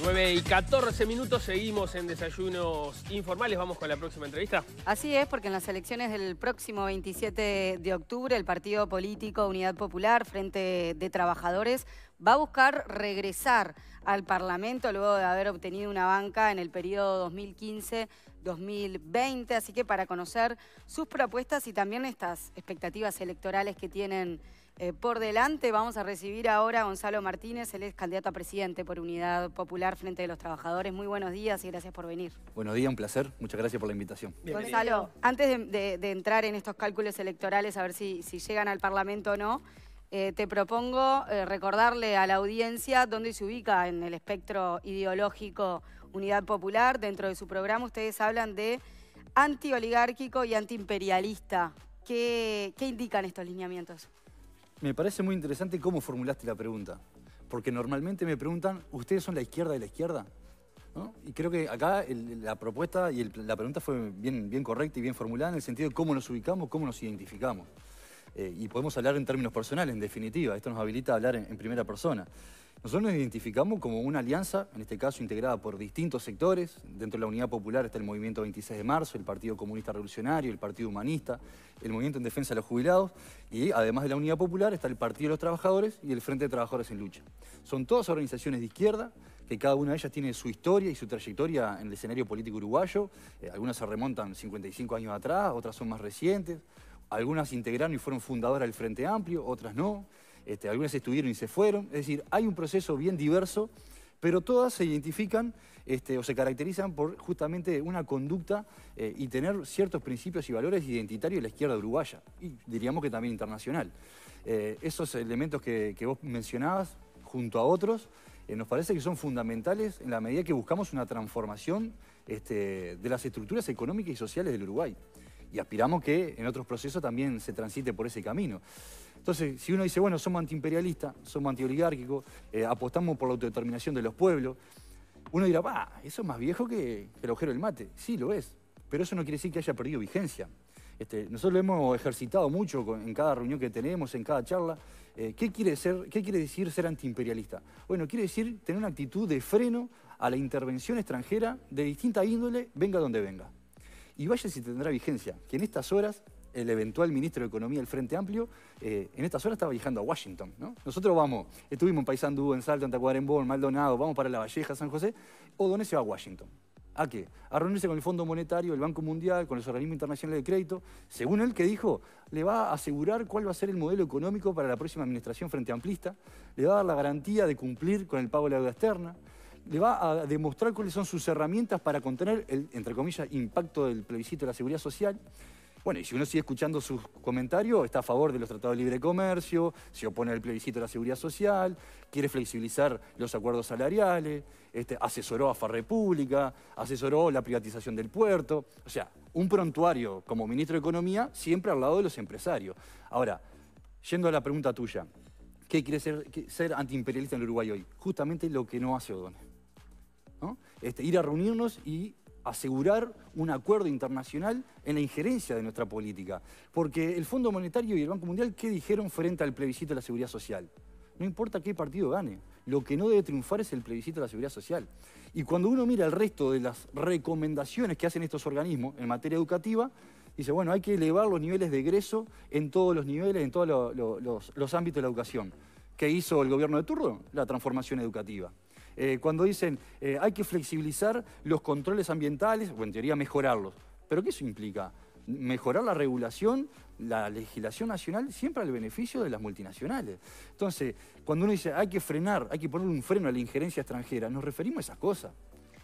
9 y 14 minutos, seguimos en Desayunos Informales, vamos con la próxima entrevista. Así es, porque en las elecciones del próximo 27 de octubre, el partido político Unidad Popular, Frente de Trabajadores, va a buscar regresar al Parlamento luego de haber obtenido una banca en el periodo 2015-2020, así que para conocer sus propuestas y también estas expectativas electorales que tienen eh, por delante. Vamos a recibir ahora a Gonzalo Martínez, él es candidato a presidente por Unidad Popular Frente de los Trabajadores. Muy buenos días y gracias por venir. Buenos días, un placer. Muchas gracias por la invitación. Gonzalo, antes de, entrar en estos cálculos electorales, a ver si, llegan al Parlamento o no, eh, te propongo eh, recordarle a la audiencia dónde se ubica en el espectro ideológico Unidad Popular. Dentro de su programa ustedes hablan de antioligárquico y antiimperialista. ¿Qué, ¿Qué indican estos lineamientos? Me parece muy interesante cómo formulaste la pregunta, porque normalmente me preguntan, ¿ustedes son la izquierda de la izquierda? Y creo que acá la propuesta y la pregunta fue bien, bien correcta y bien formulada en el sentido de cómo nos ubicamos, cómo nos identificamos. Eh, y podemos hablar en términos personales, en definitiva. Esto nos habilita a hablar en primera persona. Nosotros nos identificamos como una alianza, en este caso integrada por distintos sectores. Dentro de la Unidad Popular está el Movimiento 26 de Marzo, el Partido Comunista Revolucionario, el Partido Humanista, el Movimiento en Defensa de los Jubilados y además de la Unidad Popular está el Partido de los Trabajadores y el Frente de Trabajadores en Lucha. Son todas organizaciones de izquierda que cada una de ellas tiene su historia y su trayectoria en el escenario político uruguayo. Eh, algunas se remontan 55 años atrás, otras son más recientes. Algunas integraron y fueron fundadoras del Frente Amplio, otras no. Este, algunas estuvieron y se fueron. Es decir, hay un proceso bien diverso, pero todas se identifican este, o se caracterizan por justamente una conducta eh, y tener ciertos principios y valores identitarios de la izquierda uruguaya, y diríamos que también internacional. Eh, esos elementos que, vos mencionabas, junto a otros, eh, nos parece que son fundamentales en la medida que buscamos una transformación este, de las estructuras económicas y sociales del Uruguay. Y aspiramos que en otros procesos también se transite por ese camino. Entonces, si uno dice, bueno, somos antiimperialistas, somos antioligárquicos, eh, apostamos por la autodeterminación de los pueblos, uno dirá, va, eso es más viejo que, el agujero del mate. Sí, lo es, pero eso no quiere decir que haya perdido vigencia. Este, nosotros lo hemos ejercitado mucho en cada reunión que tenemos, en cada charla. Eh, ¿qué, quiere ser, ¿Qué quiere decir ser antiimperialista? Bueno, quiere decir tener una actitud de freno a la intervención extranjera de distinta índole, venga donde venga. Y vaya si tendrá vigencia, que en estas horas el eventual ministro de Economía del Frente Amplio, eh, en estas horas estaba viajando a Washington. Nosotros vamos, estuvimos en Paysandú, en Salta, en Tacuarembó, en Maldonado, vamos para La Valleja, San José. dónde se va a Washington. ¿A qué? A reunirse con el Fondo Monetario, el Banco Mundial, con los organismos internacionales de crédito. Según él que dijo, le va a asegurar cuál va a ser el modelo económico para la próxima administración frente amplista, le va a dar la garantía de cumplir con el pago de la deuda externa, le va a demostrar cuáles son sus herramientas para contener el, entre comillas, impacto del plebiscito de la seguridad social. Bueno, y si uno sigue escuchando sus comentarios, está a favor de los tratados de libre comercio, se opone al plebiscito de la seguridad social, quiere flexibilizar los acuerdos salariales, este, asesoró a Farrepública, asesoró la privatización del puerto. O sea, un prontuario como ministro de Economía siempre al lado de los empresarios. Ahora, yendo a la pregunta tuya, ¿qué quiere ser, antiimperialista en el Uruguay hoy? Justamente lo que no hace O'Donnell. Este, ir a reunirnos y asegurar un acuerdo internacional en la injerencia de nuestra política. Porque el Fondo Monetario y el Banco Mundial, ¿qué dijeron frente al plebiscito de la seguridad social? No importa qué partido gane, lo que no debe triunfar es el plebiscito de la seguridad social. Y cuando uno mira el resto de las recomendaciones que hacen estos organismos en materia educativa, dice, bueno, hay que elevar los niveles de egreso en todos los niveles, en todos los, ámbitos de la educación. ¿Qué hizo el gobierno de turno? La transformación educativa. Eh, cuando dicen eh, hay que flexibilizar los controles ambientales, o en teoría mejorarlos. ¿Pero qué eso implica? Mejorar la regulación, la legislación nacional, siempre al beneficio de las multinacionales. Entonces, cuando uno dice hay que frenar, hay que poner un freno a la injerencia extranjera, nos referimos a esas cosas.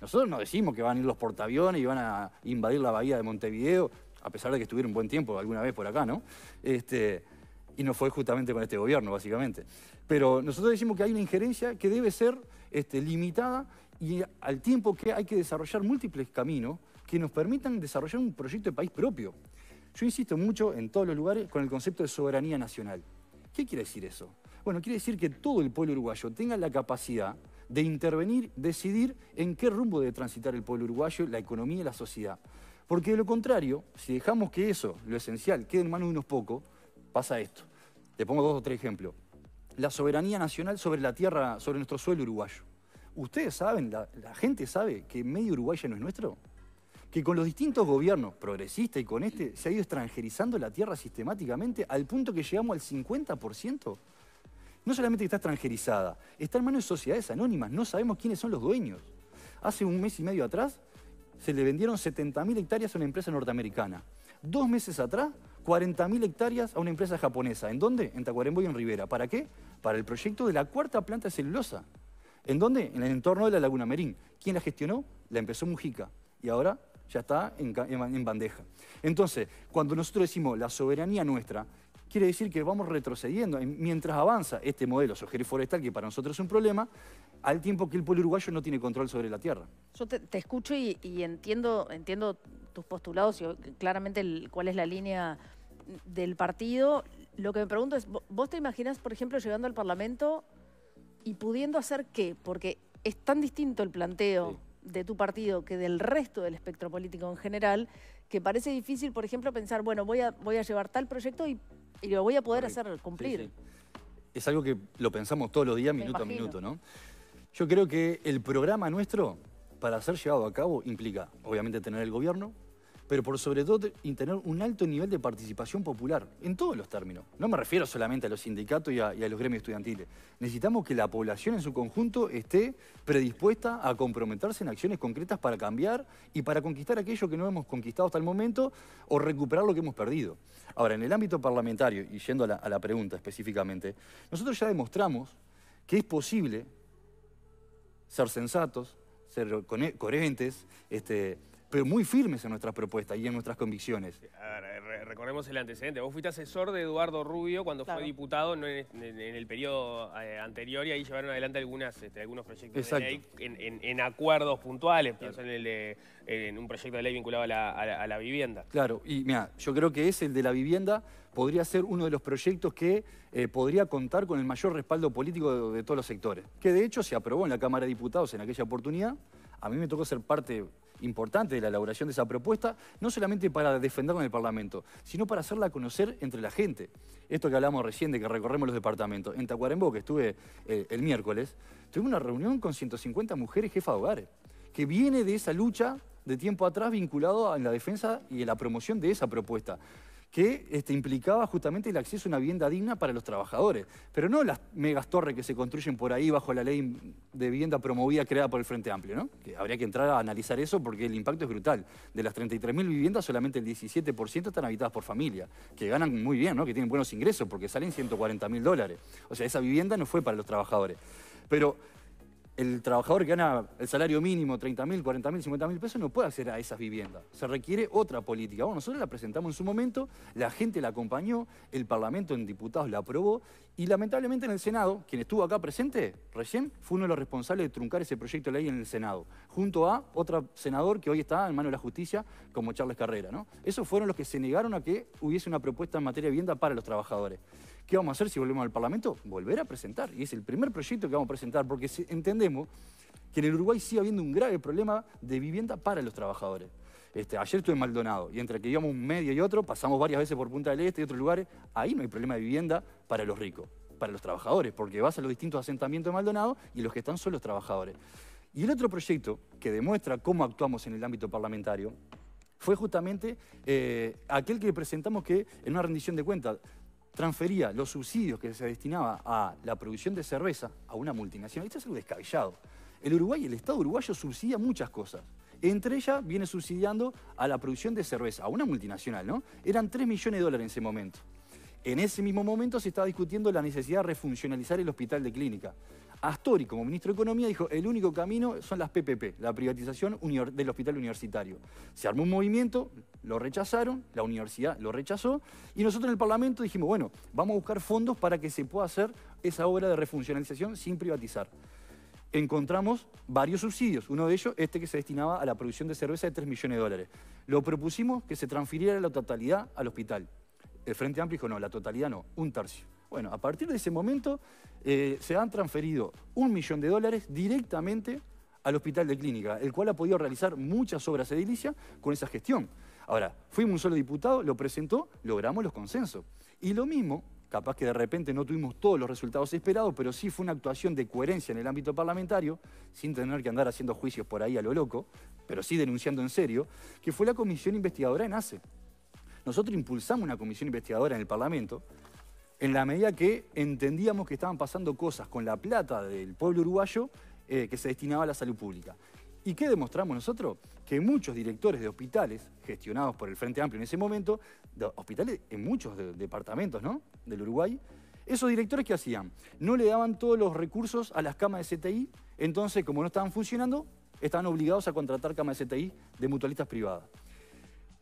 Nosotros no decimos que van a ir los portaaviones y van a invadir la bahía de Montevideo, a pesar de que estuvieron buen tiempo alguna vez por acá, ¿no? Este, y no fue justamente con este gobierno, básicamente. Pero nosotros decimos que hay una injerencia que debe ser este, limitada y al tiempo que hay que desarrollar múltiples caminos que nos permitan desarrollar un proyecto de país propio. Yo insisto mucho en todos los lugares con el concepto de soberanía nacional. ¿Qué quiere decir eso? Bueno, quiere decir que todo el pueblo uruguayo tenga la capacidad de intervenir, decidir en qué rumbo debe transitar el pueblo uruguayo, la economía y la sociedad. Porque de lo contrario, si dejamos que eso, lo esencial, quede en manos de unos pocos, pasa esto. Te pongo dos o tres ejemplos la soberanía nacional sobre la tierra, sobre nuestro suelo uruguayo. Ustedes saben, la, gente sabe que medio Uruguay ya no es nuestro. Que con los distintos gobiernos, progresista y con este, se ha ido extranjerizando la tierra sistemáticamente al punto que llegamos al 50%. No solamente está extranjerizada, está en manos de sociedades anónimas, no sabemos quiénes son los dueños. Hace un mes y medio atrás se le vendieron 70.000 hectáreas a una empresa norteamericana. Dos meses atrás 40.000 hectáreas a una empresa japonesa. ¿En dónde? En Tacuarembó y en Rivera. ¿Para qué? Para el proyecto de la cuarta planta de celulosa. ¿En dónde? En el entorno de la Laguna Merín. ¿Quién la gestionó? La empezó Mujica. Y ahora ya está en, bandeja. Entonces, cuando nosotros decimos la soberanía nuestra, quiere decir que vamos retrocediendo. Mientras avanza este modelo sojero forestal, que para nosotros es un problema, al tiempo que el pueblo uruguayo no tiene control sobre la tierra. Yo te, escucho y, entiendo, tus postulados y claramente cuál es la línea del partido, lo que me pregunto es, ¿vos te imaginas, por ejemplo, llegando al Parlamento y pudiendo hacer qué? Porque es tan distinto el planteo de tu partido que del resto del espectro político en general, que parece difícil, por ejemplo, pensar, bueno, voy a, voy a llevar tal proyecto y, lo voy a poder hacer cumplir. Es algo que lo pensamos todos los días, minuto a minuto, ¿no? Yo creo que el programa nuestro, para ser llevado a cabo, implica, obviamente, tener el gobierno, pero por sobre todo tener un alto nivel de participación popular, en todos los términos. No me refiero solamente a los sindicatos y a, los gremios estudiantiles. Necesitamos que la población en su conjunto esté predispuesta a comprometerse en acciones concretas para cambiar y para conquistar aquello que no hemos conquistado hasta el momento o recuperar lo que hemos perdido. Ahora, en el ámbito parlamentario, y yendo a la, pregunta específicamente, nosotros ya demostramos que es posible ser sensatos, ser coherentes, este, pero muy firmes en nuestras propuestas y en nuestras convicciones. A eh, recordemos el antecedente. Vos fuiste asesor de Eduardo Rubio cuando fue diputado en, el periodo eh, anterior y ahí llevaron adelante algunas, este, algunos proyectos de ley en, acuerdos puntuales, en, un proyecto de ley vinculado a la, vivienda. Claro, y mira, yo creo que ese el de la vivienda podría ser uno de los proyectos que eh, podría contar con el mayor respaldo político de todos los sectores, que de hecho se aprobó en la Cámara de Diputados en aquella oportunidad. A mí me tocó ser parte importante de la elaboración de esa propuesta, no solamente para defenderla en el Parlamento, sino para hacerla conocer entre la gente. Esto que hablamos recién de que recorremos los departamentos. En Tacuarembó, que estuve eh, el miércoles, tuve una reunión con 150 mujeres jefas de hogares, que viene de esa lucha de tiempo atrás vinculado a la defensa y a la promoción de esa propuesta que este, implicaba justamente el acceso a una vivienda digna para los trabajadores. Pero no las megas torres que se construyen por ahí bajo la ley de vivienda promovida creada por el Frente Amplio, ¿no? Que habría que entrar a analizar eso porque el impacto es brutal. De las 33.000 viviendas, solamente el 17% están habitadas por familias que ganan muy bien, ¿no? Que tienen buenos ingresos porque salen 140.000 dólares. O sea, esa vivienda no fue para los trabajadores. Pero el trabajador que gana el salario mínimo, 30 mil, 40 mil, 50 mil pesos, no puede acceder a esas viviendas. Se requiere otra política. Bueno, nosotros la presentamos en su momento, la gente la acompañó, el Parlamento en diputados la aprobó y lamentablemente en el Senado, quien estuvo acá presente recién, fue uno de los responsables de truncar ese proyecto de ley en el Senado, junto a otro senador que hoy está en manos de la justicia, como Charles Carrera. ¿no? Esos fueron los que se negaron a que hubiese una propuesta en materia de vivienda para los trabajadores. ¿Qué vamos a hacer si volvemos al Parlamento? Volver a presentar. Y es el primer proyecto que vamos a presentar, porque entendemos que en el Uruguay sigue habiendo un grave problema de vivienda para los trabajadores. Este, ayer estuve en Maldonado y entre que íbamos un medio y otro, pasamos varias veces por Punta del Este y otros lugares. Ahí no hay problema de vivienda para los ricos, para los trabajadores, porque vas a los distintos asentamientos de Maldonado y los que están son los trabajadores. Y el otro proyecto que demuestra cómo actuamos en el ámbito parlamentario fue justamente eh, aquel que presentamos que en una rendición de cuentas transfería los subsidios que se destinaba a la producción de cerveza a una multinacional. Esto es algo descabellado. El Uruguay, el Estado uruguayo subsidia muchas cosas. Entre ellas viene subsidiando a la producción de cerveza, a una multinacional, ¿no? Eran 3 millones de dólares en ese momento. En ese mismo momento se estaba discutiendo la necesidad de refuncionalizar el hospital de clínica. Astori, como ministro de Economía, dijo, el único camino son las PPP, la privatización del hospital universitario. Se armó un movimiento, lo rechazaron, la universidad lo rechazó, y nosotros en el Parlamento dijimos, bueno, vamos a buscar fondos para que se pueda hacer esa obra de refuncionalización sin privatizar encontramos varios subsidios. Uno de ellos, este que se destinaba a la producción de cerveza de 3 millones de dólares. Lo propusimos que se transfiriera la totalidad al hospital. El Frente Amplio dijo, no, la totalidad no, un tercio. Bueno, a partir de ese momento eh, se han transferido un millón de dólares directamente al hospital de clínica, el cual ha podido realizar muchas obras edilicias con esa gestión. Ahora, fuimos un solo diputado, lo presentó, logramos los consensos. Y lo mismo Capaz que de repente no tuvimos todos los resultados esperados, pero sí fue una actuación de coherencia en el ámbito parlamentario, sin tener que andar haciendo juicios por ahí a lo loco, pero sí denunciando en serio, que fue la comisión investigadora en ACE. Nosotros impulsamos una comisión investigadora en el Parlamento en la medida que entendíamos que estaban pasando cosas con la plata del pueblo uruguayo eh, que se destinaba a la salud pública. ¿Y qué demostramos nosotros? Que muchos directores de hospitales, gestionados por el Frente Amplio en ese momento, hospitales en muchos departamentos ¿no? del Uruguay, esos directores ¿qué hacían? No le daban todos los recursos a las camas de CTI, entonces como no estaban funcionando, estaban obligados a contratar camas de CTI de mutualistas privadas.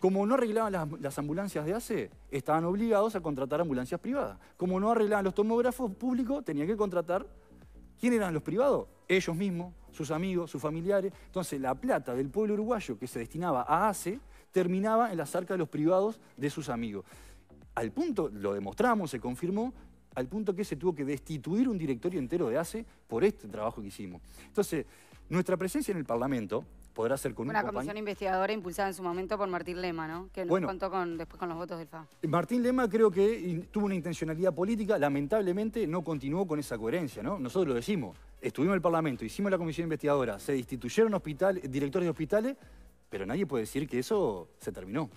Como no arreglaban las, ambulancias de ACE, estaban obligados a contratar ambulancias privadas. Como no arreglaban los tomógrafos públicos, tenían que contratar... ¿Quién eran los privados? Ellos mismos, sus amigos, sus familiares. Entonces la plata del pueblo uruguayo que se destinaba a ACE terminaba en las arcas de los privados de sus amigos. Al punto, lo demostramos, se confirmó, al punto que se tuvo que destituir un directorio entero de ACE por este trabajo que hicimos. Entonces, nuestra presencia en el Parlamento podrá ser con Una comisión investigadora impulsada en su momento por Martín Lema, ¿no? Que nos contó con, después con los votos del FA. Martín Lema creo que tuvo una intencionalidad política, lamentablemente no continuó con esa coherencia, ¿no? Nosotros lo decimos, estuvimos en el Parlamento, hicimos la comisión investigadora, se instituyeron directores de hospitales, pero nadie puede decir que eso se terminó.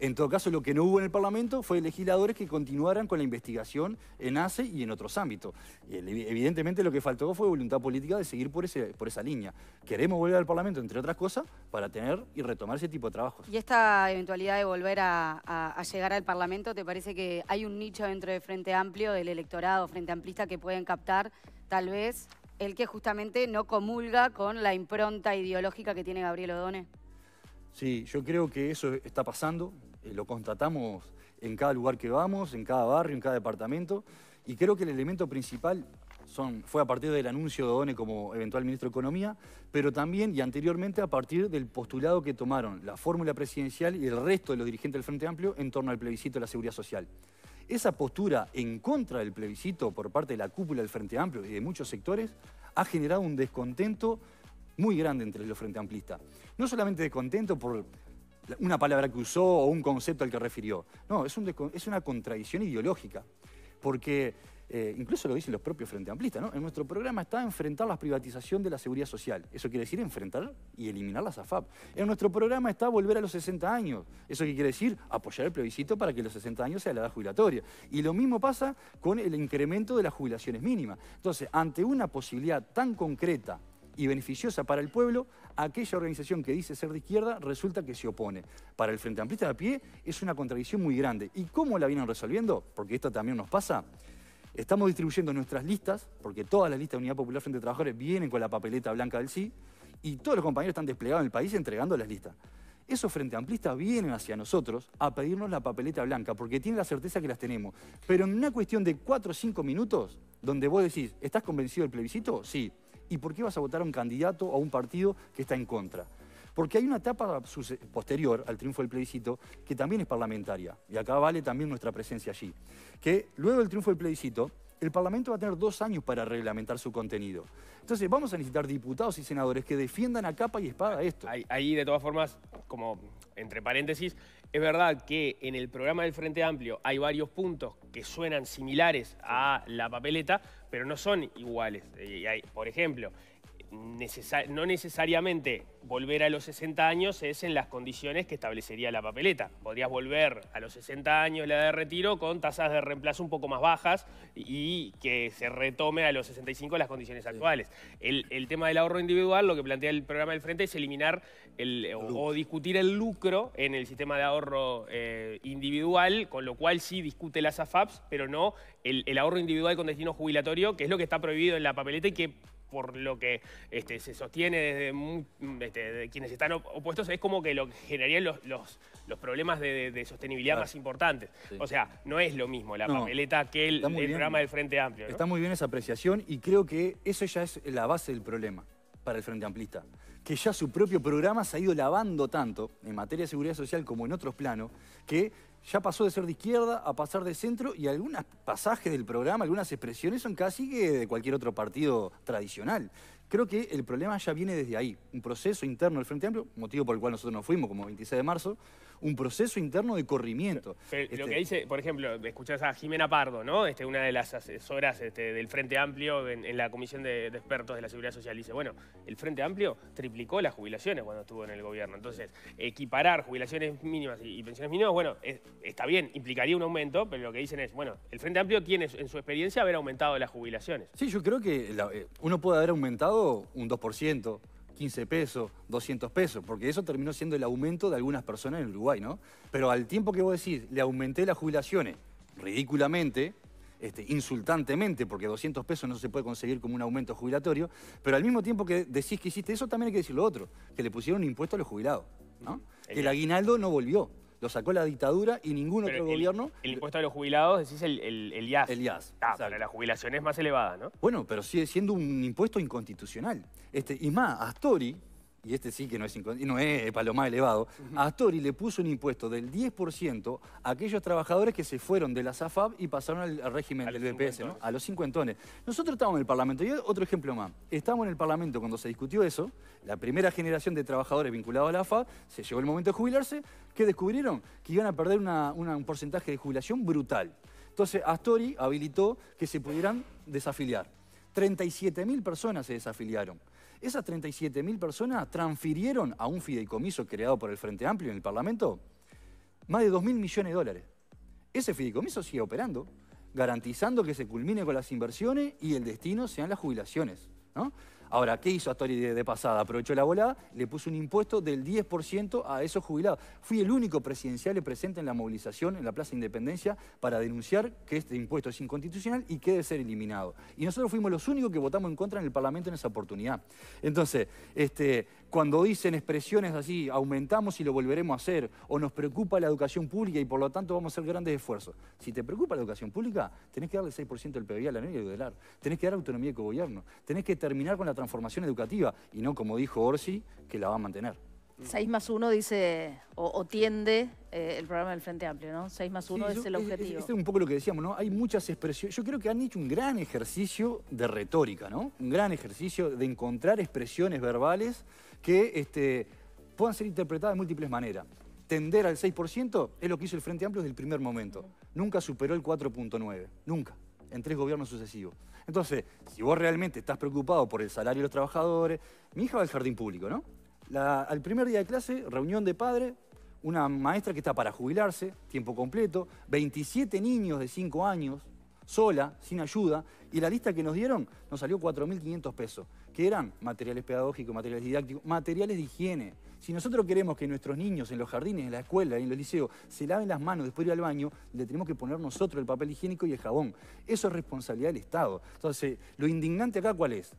En todo caso, lo que no hubo en el Parlamento fue legisladores que continuaran con la investigación en ACE y en otros ámbitos. evidentemente lo que faltó fue voluntad política de seguir por, esa línea. Queremos volver al Parlamento, entre otras cosas, para tener y retomar ese tipo de trabajos. ¿Y esta eventualidad de volver a, llegar al Parlamento, te parece que hay un nicho dentro de Frente Amplio, del electorado Frente Amplista, que pueden captar tal vez el que justamente no comulga con la impronta ideológica que tiene Gabriel Odone. Sí, yo creo que eso está pasando, eh, lo constatamos en cada lugar que vamos, en cada barrio, en cada departamento, y creo que el elemento principal fue a partir del anuncio de Odone como eventual ministro de Economía, pero también y anteriormente a partir del postulado que tomaron la fórmula presidencial y el resto de los dirigentes del Frente Amplio en torno al plebiscito de la seguridad social esa postura en contra del plebiscito por parte de la cúpula del Frente Amplio y de muchos sectores ha generado un descontento muy grande entre los Frente Amplistas. No solamente descontento por una palabra que usó o un concepto al que refirió. No, es, es una contradicción ideológica. Porque eh, incluso lo dicen los propios Frente Amplistas, ¿no? En nuestro programa está enfrentar la privatización de la seguridad social. Eso quiere decir enfrentar y eliminar las AFAP. En nuestro programa está volver a los 60 años. Eso quiere decir apoyar el plebiscito para que los 60 años sea la edad jubilatoria. Y lo mismo pasa con el incremento de las jubilaciones mínimas. Entonces, ante una posibilidad tan concreta y beneficiosa para el pueblo, aquella organización que dice ser de izquierda resulta que se opone. Para el Frente Amplista de a pie es una contradicción muy grande. ¿Y cómo la vienen resolviendo? Porque esto también nos pasa. Estamos distribuyendo nuestras listas, porque todas las listas de Unidad Popular Frente de Trabajadores vienen con la papeleta blanca del sí, y todos los compañeros están desplegados en el país entregando las listas. Esos frente amplistas vienen hacia nosotros a pedirnos la papeleta blanca, porque tienen la certeza que las tenemos. Pero en una cuestión de cuatro o cinco minutos, donde vos decís, ¿estás convencido del plebiscito? Sí. ¿Y por qué vas a votar a un candidato o a un partido que está en contra? Porque hay una etapa posterior al triunfo del plebiscito que también es parlamentaria, y acá vale también nuestra presencia allí, que luego del triunfo del plebiscito, el Parlamento va a tener dos años para reglamentar su contenido. Entonces vamos a necesitar diputados y senadores que defiendan a capa y espada esto. Ahí, de todas formas, como entre paréntesis, es verdad que en el programa del Frente Amplio hay varios puntos que suenan similares a la papeleta, pero no son iguales. Por ejemplo, no necesariamente volver a los 60 años es en las condiciones que establecería la papeleta. Podrías volver a los 60 años la edad de retiro con tasas de reemplazo un poco más bajas y que se retome a los 65 las condiciones actuales. El, tema del ahorro individual, lo que plantea el programa del Frente es eliminar el, o, discutir el lucro en el sistema de ahorro eh, individual, con lo cual sí discute las AFAPs, pero no el, el ahorro individual con destino jubilatorio, que es lo que está prohibido en la papeleta y que por lo que este, se sostiene desde, este, quienes están opuestos, es como que lo que los, los, problemas de, sostenibilidad más importantes. O sea, no es lo mismo la papeleta que el, programa del Frente Amplio. Está muy bien esa apreciación y creo que eso ya es la base del problema para el Frente Amplista, que ya su propio programa se ha ido lavando tanto en materia de seguridad social como en otros planos, que ya pasó de ser de izquierda a pasar de centro y algunos pasajes del programa, algunas expresiones son casi que de cualquier otro partido tradicional. Creo que el problema ya viene desde ahí, un proceso interno del Frente Amplio, motivo por el cual nosotros nos fuimos como 26 de marzo, un proceso interno de corrimiento. Lo este- que dice, por ejemplo, escuchás a Jimena Pardo, ¿no? Este, una de las asesoras este, del Frente Amplio en, la Comisión de, Expertos de la Seguridad Social, dice, bueno, el Frente Amplio triplicó las jubilaciones cuando estuvo en el gobierno. Entonces, equiparar jubilaciones mínimas y, y pensiones mínimas, bueno, es, está bien, implicaría un aumento, pero lo que dicen es, bueno, el Frente Amplio tiene en su experiencia haber aumentado las jubilaciones. Sí, yo creo que eh, uno puede haber aumentado un 2%, 15 pesos, 200 pesos, porque eso terminó siendo el aumento de algunas personas en Uruguay, ¿no? Pero al tiempo que vos decís, le aumenté las jubilaciones ridículamente, este, insultantemente, porque 200 pesos no se puede conseguir como un aumento jubilatorio, pero al mismo tiempo que decís que hiciste eso, también hay que decir lo otro, que le pusieron impuesto a los jubilados, ¿no? que el aguinaldo no volvió lo sacó la dictadura y ningún otro gobierno... El impuesto a los jubilados, decís el, el, el IAS. El IAS. Ah, la jubilación más elevada, ¿no? Bueno, pero sigue siendo un impuesto inconstitucional. Este, y más, Astori, y este sí que no es, no es para lo más elevado, Astori le puso un impuesto del 10% a aquellos trabajadores que se fueron de la SAFAB y pasaron al, régimen del BPS, ¿no? a los cincuentones. Nosotros estábamos en el Parlamento, y otro ejemplo más, estábamos en el Parlamento cuando se discutió eso, la primera generación de trabajadores vinculados a la AFAB, se llegó el momento de jubilarse, que descubrieron que iban a perder un porcentaje de jubilación brutal. Entonces Astori habilitó que se pudieran desafiliar. 37.000 personas se desafiliaron. Esas 37.000 personas transfirieron a un fideicomiso creado por el Frente Amplio en el Parlamento más de 2.000 millones de dólares. Ese fideicomiso sigue operando, garantizando que se culmine con las inversiones y el destino sean las jubilaciones. Ahora, ¿qué hizo Astori de, pasada? Aprovechó la volada, le puso un impuesto del 10% a esos jubilados. Fui el único presidencial presente en la movilización en la Plaza Independencia para denunciar que este impuesto es inconstitucional y que debe ser eliminado. Y nosotros fuimos los únicos que votamos en contra en el Parlamento en esa oportunidad. Entonces, este, cuando dicen expresiones así, aumentamos y lo volveremos a hacer, o nos preocupa la educación pública y por lo tanto vamos a hacer grandes esfuerzos. Si te preocupa la educación pública, tenés que darle 6% del PBI a la y la UDELAR, tenés que dar autonomía de gobierno, tenés que terminar con la transformación educativa y no como dijo Orsi, que la va a mantener. 6 más 1 dice, o, tiende eh, el programa del Frente Amplio, ¿no? 6 más 1 es el objetivo. Este es, un poco lo que decíamos, ¿no? Hay muchas expresiones. Yo creo que han hecho un gran ejercicio de retórica, ¿no? Un gran ejercicio de encontrar expresiones verbales que este, puedan ser interpretadas de múltiples maneras. Tender al 6% es lo que hizo el Frente Amplio desde el primer momento. Nunca superó el 4.9, nunca, en tres gobiernos sucesivos. Entonces, si vos realmente estás preocupado por el salario de los trabajadores, mi hija va al jardín público, ¿no? al primer día de clase, reunión de padre, una maestra que está para jubilarse, tiempo completo, 27 niños de 5 años, sola, sin ayuda, y la lista que nos dieron nos salió 4.500 pesos que eran materiales pedagógicos, materiales didácticos, materiales de higiene. Si nosotros queremos que nuestros niños en los jardines, en la escuela y en los liceos se laven las manos después de ir al baño, le tenemos que poner nosotros el papel higiénico y el jabón. Eso es responsabilidad del Estado. Entonces, lo indignante acá, ¿cuál es?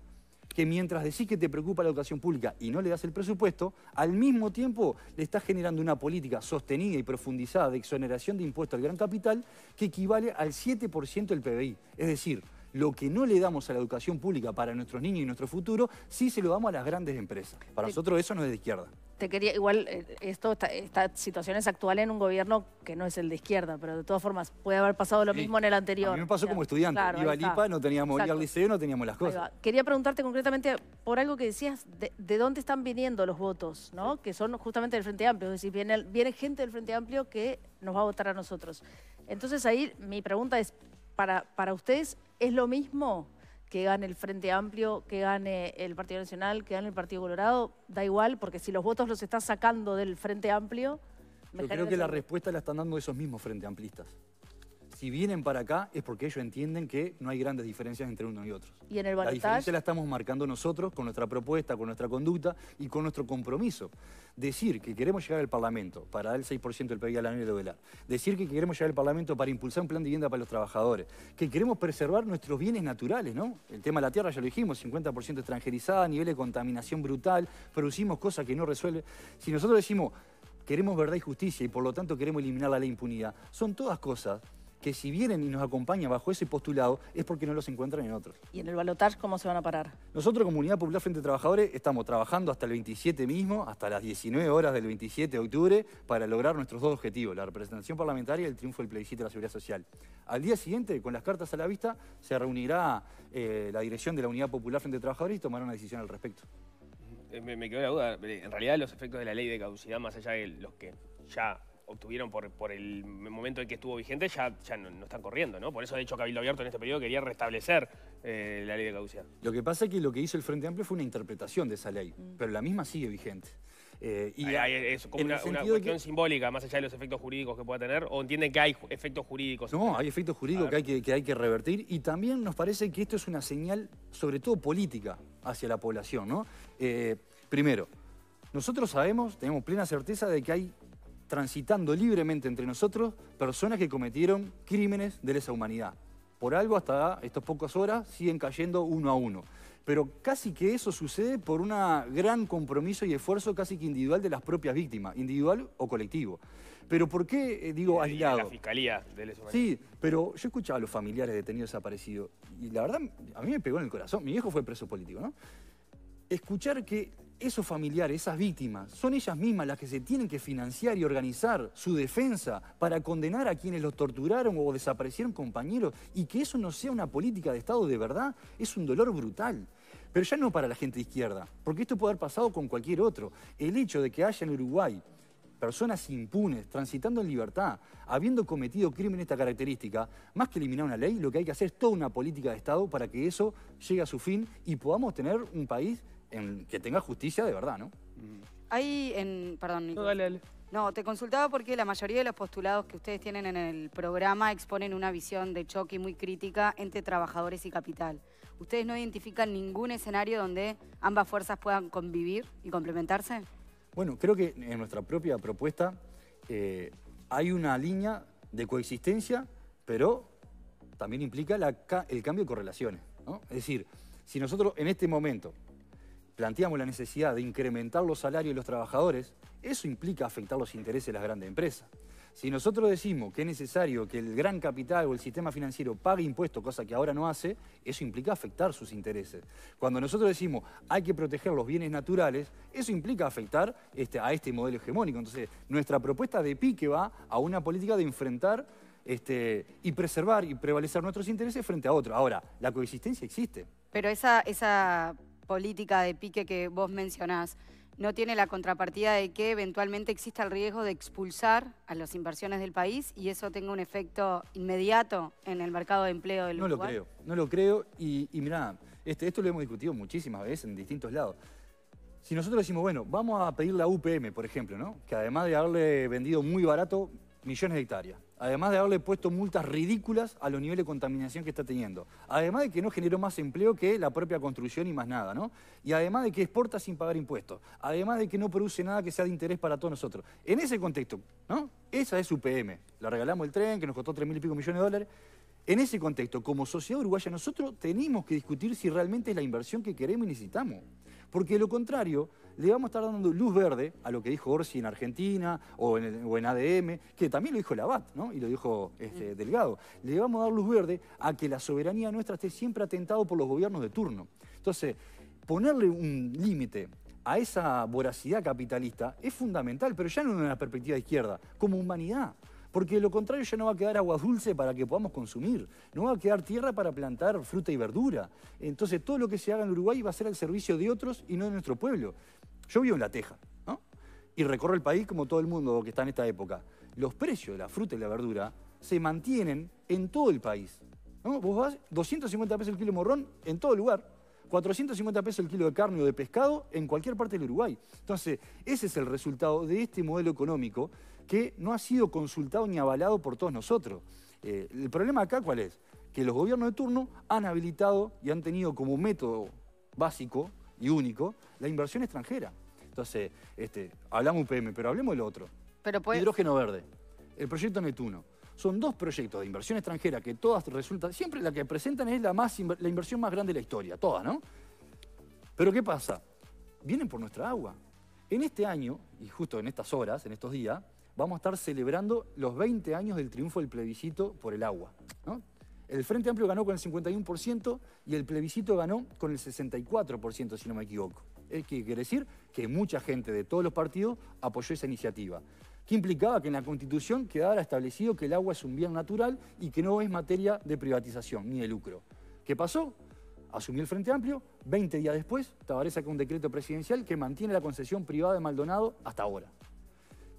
que mientras decís que te preocupa la educación pública y no le das el presupuesto, al mismo tiempo le estás generando una política sostenida y profundizada de exoneración de impuestos al gran capital que equivale al 7% del PBI. Es decir, lo que no le damos a la educación pública para nuestros niños y nuestro futuro, sí se lo damos a las grandes empresas. Para nosotros eso no es de izquierda. Te quería, igual, eh, esto, esta, esta, situación es actual en un gobierno que no es el de izquierda, pero de todas formas puede haber pasado lo mismo en el anterior. A me pasó como estudiante. Iba no teníamos, al liceo, no teníamos las cosas. Quería preguntarte concretamente por algo que decías, de, dónde están viniendo los votos, ¿no? Que son justamente del Frente Amplio, es decir, viene, viene gente del Frente Amplio que nos va a votar a nosotros. Entonces ahí mi pregunta es, para, para ustedes, es lo mismo que gane el Frente Amplio, que gane el Partido Nacional, que gane el Partido Colorado, da igual, porque si los votos los está sacando del Frente Amplio... Yo creo que la respuesta la están dando esos mismos Frente Amplistas si vienen para acá es porque ellos entienden que no hay grandes diferencias entre uno y otros. Y en el balotaje... La diferencia la estamos marcando nosotros con nuestra propuesta, con nuestra conducta y con nuestro compromiso. Decir que queremos llegar al Parlamento para dar el 6% del PIB al año de velar. Decir que queremos llegar al Parlamento para impulsar un plan de vivienda para los trabajadores. Que queremos preservar nuestros bienes naturales, ¿no? El tema de la tierra ya lo dijimos, 50% extranjerizada, nivel de contaminación brutal, producimos cosas que no resuelven. Si nosotros decimos queremos verdad y justicia y por lo tanto queremos eliminar la ley impunidad, son todas cosas que si vienen y nos acompañan bajo ese postulado es porque no los encuentran en otros. ¿Y en el balotaje cómo se van a parar? Nosotros, comunidad Popular Frente Trabajadores, estamos trabajando hasta el 27 mismo, hasta las 19 horas del 27 de octubre, para lograr nuestros dos objetivos, la representación parlamentaria y el triunfo del plebiscito de la seguridad social. Al día siguiente, con las cartas a la vista, se reunirá eh, la dirección de la Unidad Popular Frente Trabajadores y tomará una decisión al respecto. Eh, me, me quedó la duda, en realidad los efectos de la ley de caducidad, más allá de los que ya obtuvieron por, el momento en que estuvo vigente ya, ya no, están corriendo, ¿no? Por eso, de hecho, Cabildo Abierto en este periodo quería restablecer eh, la ley de caducidad. Lo que pasa es que lo que hizo el Frente Amplio fue una interpretación de esa ley, mm. pero la misma sigue vigente. Eh, y hay, es como una, cuestión simbólica, más allá de los efectos jurídicos que pueda tener, o entienden que hay efectos jurídicos. No, hay efectos jurídicos que hay que, hay que revertir y también nos parece que esto es una señal, sobre todo política, hacia la población, ¿no? Eh, primero, nosotros sabemos, tenemos plena certeza de que hay transitando libremente entre nosotros personas que cometieron crímenes de lesa humanidad. Por algo hasta estas pocas horas siguen cayendo uno a uno. Pero casi que eso sucede por un gran compromiso y esfuerzo casi que individual de las propias víctimas, individual o colectivo. Pero ¿por qué eh, digo aislado? La fiscalía de lesa humanidad. Sí, pero yo escuchaba a los familiares detenidos desaparecidos y la verdad a mí me pegó en el corazón. Mi viejo fue preso político, ¿no? Escuchar que esos familiares, esas víctimas, son ellas mismas las que se tienen que financiar y organizar su defensa para condenar a quienes los torturaron o desaparecieron compañeros y que eso no sea una política de Estado de verdad es un dolor brutal. Pero ya no para la gente de izquierda, porque esto puede haber pasado con cualquier otro. El hecho de que haya en Uruguay personas impunes, transitando en libertad, habiendo cometido crimen de esta característica, más que eliminar una ley, lo que hay que hacer es toda una política de Estado para que eso llegue a su fin y podamos tener un país que tenga justicia de verdad, ¿no? Hay en... Perdón, Nico. No, dale, dale. No, te consultaba porque la mayoría de los postulados que ustedes tienen en el programa exponen una visión de choque muy crítica entre trabajadores y capital. ¿Ustedes no identifican ningún escenario donde ambas fuerzas puedan convivir y complementarse? Bueno, creo que en nuestra propia propuesta eh, hay una línea de coexistencia, pero también implica el cambio de correlaciones. ¿no? Es decir, si nosotros en este momento planteamos la necesidad de incrementar los salarios de los trabajadores, eso implica afectar los intereses de las grandes empresas. Si nosotros decimos que es necesario que el gran capital o el sistema financiero pague impuestos, cosa que ahora no hace, eso implica afectar sus intereses. Cuando nosotros decimos hay que proteger los bienes naturales, eso implica afectar este, a este modelo hegemónico. Entonces, nuestra propuesta de pique va a una política de enfrentar este, y preservar y prevalecer nuestros intereses frente a otros. Ahora, la coexistencia existe. Pero esa, esa política de pique que vos mencionás no tiene la contrapartida de que eventualmente exista el riesgo de expulsar a las inversiones del país y eso tenga un efecto inmediato en el mercado de empleo del lugar? No lo creo, no lo creo y, mira mirá, este, esto lo hemos discutido muchísimas veces en distintos lados. Si nosotros decimos, bueno, vamos a pedir la UPM, por ejemplo, ¿no? que además de haberle vendido muy barato millones de hectáreas, Además de haberle puesto multas ridículas a los niveles de contaminación que está teniendo. Además de que no generó más empleo que la propia construcción y más nada, ¿no? Y además de que exporta sin pagar impuestos. Además de que no produce nada que sea de interés para todos nosotros. En ese contexto, ¿no? Esa es UPM. La regalamos el tren, que nos costó 3 mil y pico millones de dólares. En ese contexto, como sociedad uruguaya, nosotros tenemos que discutir si realmente es la inversión que queremos y necesitamos. Porque de lo contrario, le vamos a estar dando luz verde a lo que dijo Orsi en Argentina o en, ADM, que también lo dijo el Abad, ¿no? Y lo dijo este, Delgado. Le vamos a dar luz verde a que la soberanía nuestra esté siempre atentado por los gobiernos de turno. Entonces, ponerle un límite a esa voracidad capitalista es fundamental, pero ya no en una perspectiva de izquierda, como humanidad. Porque de lo contrario ya no va a quedar agua dulce para que podamos consumir, no va a quedar tierra para plantar fruta y verdura. Entonces todo lo que se haga en Uruguay va a ser al servicio de otros y no de nuestro pueblo. Yo vivo en La Teja, Y recorro el país como todo el mundo que está en esta época. Los precios de la fruta y la verdura se mantienen en todo el país. ¿no? Vos vas 250 pesos el kilo morrón en todo lugar. 450 pesos el kilo de carne o de pescado en cualquier parte del Uruguay. Entonces, ese es el resultado de este modelo económico que no ha sido consultado ni avalado por todos nosotros. Eh, el problema acá, ¿cuál es? Que los gobiernos de turno han habilitado y han tenido como método básico y único la inversión extranjera. Entonces, este, hablamos UPM, pero hablemos del otro. Hidrógeno verde, el proyecto Netuno. Son dos proyectos de inversión extranjera que todas resultan, siempre la que presentan es la, más, la inversión más grande de la historia, todas, ¿no? Pero ¿qué pasa? Vienen por nuestra agua. En este año, y justo en estas horas, en estos días, vamos a estar celebrando los 20 años del triunfo del plebiscito por el agua. El Frente Amplio ganó con el 51% y el plebiscito ganó con el 64%, si no me equivoco. Es que quiere decir que mucha gente de todos los partidos apoyó esa iniciativa que implicaba que en la Constitución quedara establecido que el agua es un bien natural y que no es materia de privatización ni de lucro. ¿Qué pasó? Asumió el Frente Amplio, 20 días después Tabaré saca un decreto presidencial que mantiene la concesión privada de Maldonado hasta ahora.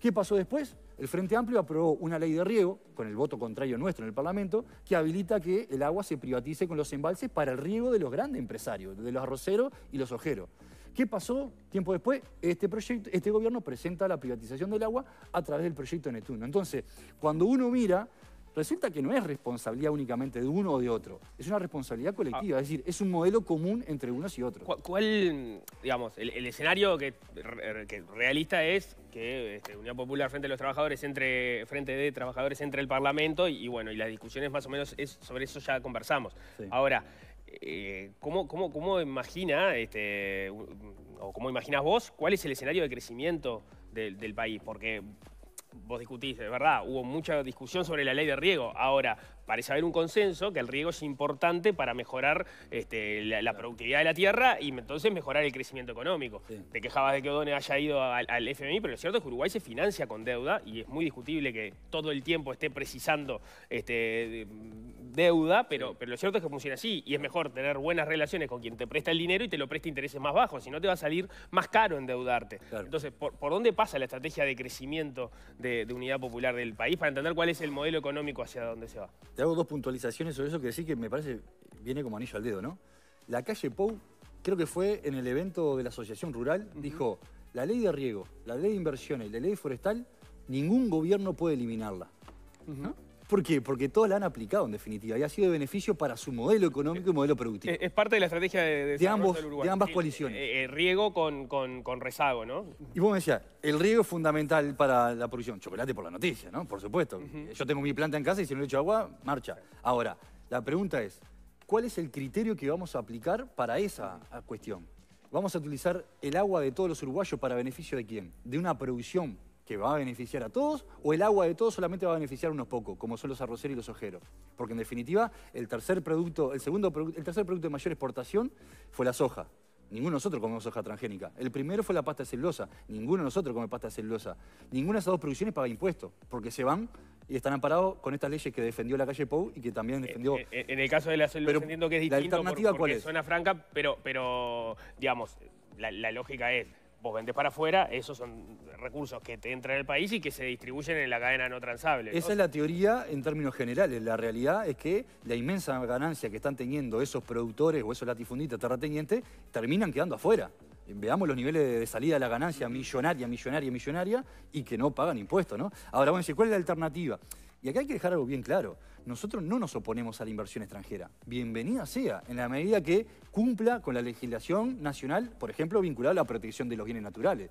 ¿Qué pasó después? El Frente Amplio aprobó una ley de riego, con el voto contrario nuestro en el Parlamento, que habilita que el agua se privatice con los embalses para el riego de los grandes empresarios, de los arroceros y los ojeros. ¿Qué pasó? Tiempo después, este, proyecto, este gobierno presenta la privatización del agua a través del proyecto Netuno. Entonces, cuando uno mira, resulta que no es responsabilidad únicamente de uno o de otro, es una responsabilidad colectiva, ah. es decir, es un modelo común entre unos y otros. ¿Cuál, digamos, el, escenario que, realista es que este, Unión Popular frente a los trabajadores, entre, frente de trabajadores entre el Parlamento y, bueno, y las discusiones más o menos sobre eso ya conversamos. Ahora, eh, ¿cómo, cómo, cómo, imagina, este, o cómo imaginas vos, cuál es el escenario de crecimiento del, país? Porque vos discutís, de verdad, hubo mucha discusión sobre la ley de riego. Ahora, parece haber un consenso que el riego es importante para mejorar este, la, productividad de la tierra y entonces mejorar el crecimiento económico. Te quejabas de que Odone haya ido al, FMI, pero lo cierto es que Uruguay se financia con deuda y es muy discutible que todo el tiempo esté precisando este, deuda, pero, pero lo cierto es que funciona así y es mejor tener buenas relaciones con quien te presta el dinero y te lo presta intereses más bajos, si no te va a salir más caro endeudarte. Entonces, ¿por, dónde pasa la estrategia de crecimiento de unidad popular del país para entender cuál es el modelo económico hacia dónde se va? hago dos puntualizaciones sobre eso que decir que me parece viene como anillo al dedo, ¿no? La calle Pou, creo que fue en el evento de la Asociación Rural, dijo, la ley de riego, la ley de inversiones, la ley forestal, ningún gobierno puede eliminarla. ¿Por qué? Porque todos la han aplicado en definitiva y ha sido de beneficio para su modelo económico y modelo productivo. Eh, es parte de la estrategia de, de, ambos, De ambas eh, coaliciones. Eh, el riego con, rezago, ¿no? Y vos me decías, el riego es fundamental para la producción. Chocolate por la noticia, ¿no? Por supuesto. Yo tengo mi planta en casa y si no le echo agua, marcha. Ahora, la pregunta es, ¿cuál es el criterio que vamos a aplicar para esa cuestión? ¿Vamos a utilizar el agua de todos los uruguayos para beneficio de quién? De una producción que va a beneficiar a todos o el agua de todos solamente va a beneficiar a unos pocos, como son los arroceros y los ojeros. Porque en definitiva, el tercer producto, el segundo el tercer producto de mayor exportación fue la soja. Ninguno de nosotros comemos soja transgénica. El primero fue la pasta de celulosa. Ninguno de nosotros come pasta de celulosa. Ninguna de esas dos producciones paga impuestos, porque se van y están amparados con estas leyes que defendió la calle Pou y que también eh, defendió... Eh, en, el caso de la celulosa entiendo que es distinto franca, pero, pero digamos, la lógica es vos vendés para afuera, esos son recursos que te entran el país y que se distribuyen en la cadena no transable. Esa es la teoría en términos generales. La realidad es que la inmensa ganancia que están teniendo esos productores o esos latifundistas terratenientes terminan quedando afuera. Veamos los niveles de salida de la ganancia millonaria, millonaria, millonaria y que no pagan impuestos, ¿no? Ahora, bueno, ¿cuál es la alternativa? Y acá hay que dejar algo bien claro. Nosotros no nos oponemos a la inversión extranjera. Bienvenida sea, en la medida que cumpla con la legislación nacional, por ejemplo, vinculada a la protección de los bienes naturales.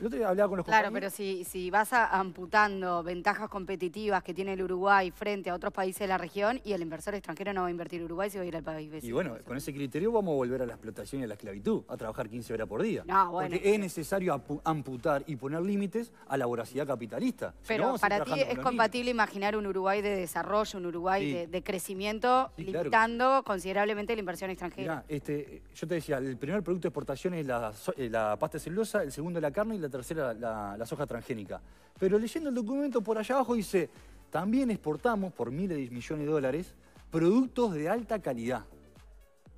Yo te hablaba con los Claro, pero si, vas amputando ventajas competitivas que tiene el Uruguay frente a otros países de la región y el inversor extranjero no va a invertir en Uruguay, si va a ir al país vecino. Y bueno, con ese criterio vamos a volver a la explotación y a la esclavitud, a trabajar 15 horas por día. Porque es necesario amputar y poner límites a la voracidad capitalista. pero para ti es compatible imaginar un Uruguay de desarrollo, un Uruguay de, crecimiento, limitando considerablemente la inversión extranjera. este, yo te decía, el primer producto de exportación es la, eh, pasta celulosa, el segundo la carne y la tercera la, la soja transgénica. Pero leyendo el documento por allá abajo dice, también exportamos por miles de millones de dólares productos de alta calidad.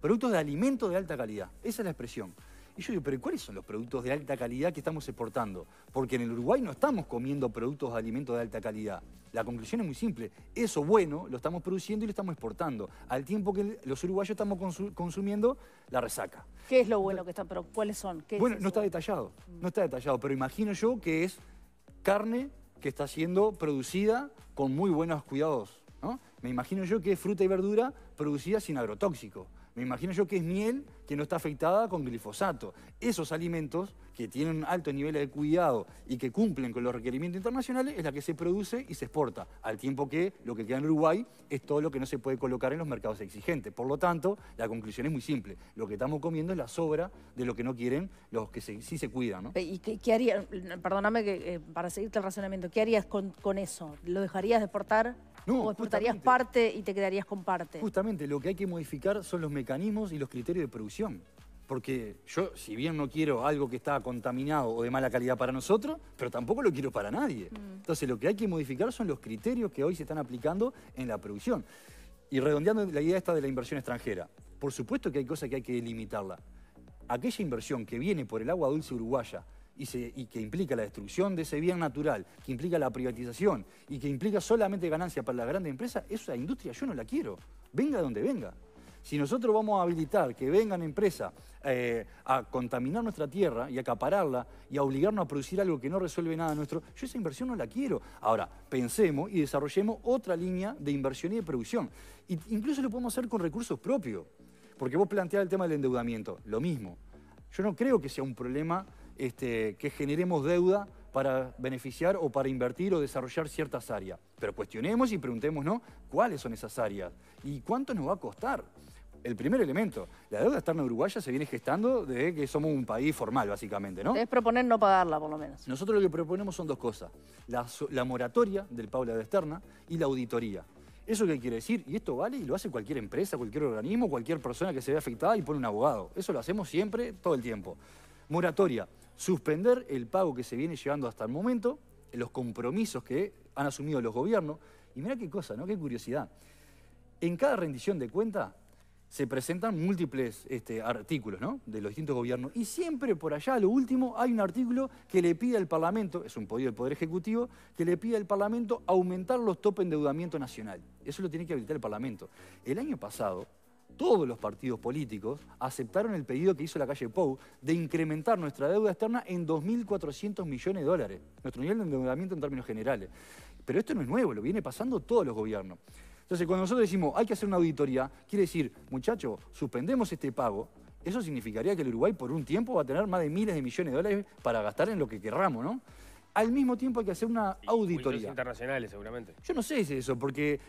Productos de alimento de alta calidad. Esa es la expresión. Y yo digo, pero ¿cuáles son los productos de alta calidad que estamos exportando? Porque en el Uruguay no estamos comiendo productos de alimentos de alta calidad. La conclusión es muy simple. Eso bueno lo estamos produciendo y lo estamos exportando. Al tiempo que los uruguayos estamos consumiendo la resaca. ¿Qué es lo bueno que está? Pero ¿Cuáles son? bueno, no está detallado. Mm. No está detallado, pero imagino yo que es carne que está siendo producida con muy buenos cuidados. ¿no? Me imagino yo que es fruta y verdura producida sin agrotóxico. Me imagino yo que es miel que no está afectada con glifosato. Esos alimentos que tienen un alto nivel de cuidado y que cumplen con los requerimientos internacionales es la que se produce y se exporta, al tiempo que lo que queda en Uruguay es todo lo que no se puede colocar en los mercados exigentes. Por lo tanto, la conclusión es muy simple. Lo que estamos comiendo es la sobra de lo que no quieren los que sí se cuidan. ¿Y qué, harías? Perdóname que, eh, para seguirte el razonamiento, ¿qué harías con, eso? ¿Lo dejarías de exportar? No, ¿O exportarías parte y te quedarías con parte? Justamente lo que hay que modificar son los mecanismos y los criterios de producción. Porque yo, si bien no quiero algo que está contaminado o de mala calidad para nosotros, pero tampoco lo quiero para nadie. Mm. Entonces lo que hay que modificar son los criterios que hoy se están aplicando en la producción. Y redondeando la idea esta de la inversión extranjera, por supuesto que hay cosas que hay que limitarla. Aquella inversión que viene por el agua dulce uruguaya, y, y, que implica la destrucción de ese bien natural, que implica la privatización y que implica solamente ganancia para las grandes empresas, esa industria yo no la quiero venga donde venga. Si nosotros vamos a habilitar que vengan empresas eh, a contaminar nuestra tierra y acapararla y a obligarnos a producir algo que no resuelve nada nuestro, yo esa inversión no la quiero. Ahora, pensemos y desarrollemos otra línea de inversión y de producción. incluso lo podemos hacer con recursos propios. Porque vos planteabas el tema del endeudamiento, lo mismo. Yo no creo que sea un problema este, que generemos deuda para beneficiar o para invertir o desarrollar ciertas áreas. Pero cuestionemos y ¿no?, cuáles son esas áreas y cuánto nos va a costar. El primer elemento, la deuda externa uruguaya se viene gestando desde que somos un país formal, básicamente, ¿no? Es proponer no pagarla, por lo menos. Nosotros lo que proponemos son dos cosas, la, moratoria del pago de la deuda externa y la auditoría. ¿Eso qué quiere decir? Y esto vale y lo hace cualquier empresa, cualquier organismo, cualquier persona que se vea afectada y pone un abogado. Eso lo hacemos siempre, todo el tiempo. Moratoria suspender el pago que se viene llevando hasta el momento, los compromisos que han asumido los gobiernos. Y mira qué cosa, ¿no? Qué curiosidad. En cada rendición de cuenta se presentan múltiples este, artículos ¿no? de los distintos gobiernos y siempre por allá, lo último, hay un artículo que le pide al Parlamento, es un poder del Poder Ejecutivo, que le pide al Parlamento aumentar los topes de endeudamiento nacional. Eso lo tiene que habilitar el Parlamento. El año pasado, todos los partidos políticos aceptaron el pedido que hizo la calle Pou de incrementar nuestra deuda externa en 2.400 millones de dólares, nuestro nivel de endeudamiento en términos generales. Pero esto no es nuevo, lo viene pasando todos los gobiernos. Entonces, cuando nosotros decimos hay que hacer una auditoría, quiere decir, muchachos, suspendemos este pago, eso significaría que el Uruguay por un tiempo va a tener más de miles de millones de dólares para gastar en lo que querramos, ¿no? Al mismo tiempo hay que hacer una auditoría. internacionales, seguramente. Yo no sé si es eso, porque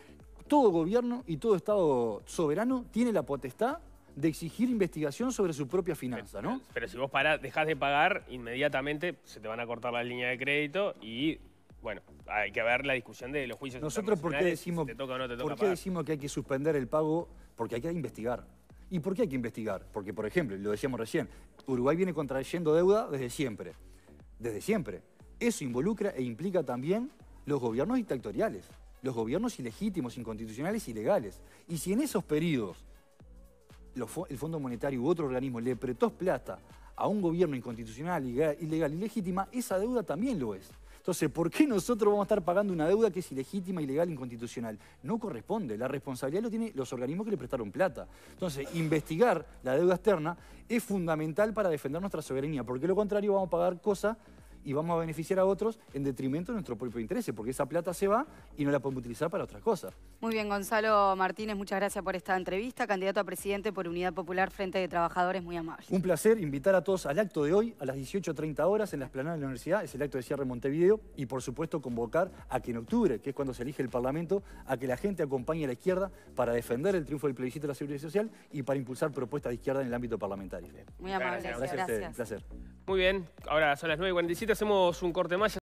todo gobierno y todo Estado soberano tiene la potestad de exigir investigación sobre su propia finanza, ¿no? Pero, si vos para dejás de pagar, inmediatamente se te van a cortar la línea de crédito y, bueno, hay que ver la discusión de los juicios Nosotros, ¿por qué decimos, si decimos que hay que suspender el pago? Porque hay que investigar. ¿Y por qué hay que investigar? Porque, por ejemplo, lo decíamos recién, Uruguay viene contrayendo deuda desde siempre. Desde siempre. Eso involucra e implica también los gobiernos dictatoriales los gobiernos ilegítimos, inconstitucionales, ilegales. Y si en esos periodos el Fondo Monetario u otro organismo le prestó plata a un gobierno inconstitucional, ilegal, ilegítima, esa deuda también lo es. Entonces, ¿por qué nosotros vamos a estar pagando una deuda que es ilegítima, ilegal, inconstitucional? No corresponde. La responsabilidad lo tienen los organismos que le prestaron plata. Entonces, investigar la deuda externa es fundamental para defender nuestra soberanía, porque lo contrario vamos a pagar cosas y vamos a beneficiar a otros en detrimento de nuestro propio interés, porque esa plata se va y no la podemos utilizar para otras cosas. Muy bien, Gonzalo Martínez, muchas gracias por esta entrevista. Candidato a presidente por Unidad Popular Frente de Trabajadores, muy amable. Un placer invitar a todos al acto de hoy a las 18.30 horas en la esplanada de la universidad, es el acto de cierre de Montevideo, y por supuesto convocar a que en octubre, que es cuando se elige el Parlamento, a que la gente acompañe a la izquierda para defender el triunfo del plebiscito de la seguridad social y para impulsar propuestas de izquierda en el ámbito parlamentario. Muy amable, gracias. gracias. Un placer. Muy bien, ahora son las 9.47 hacemos un corte más.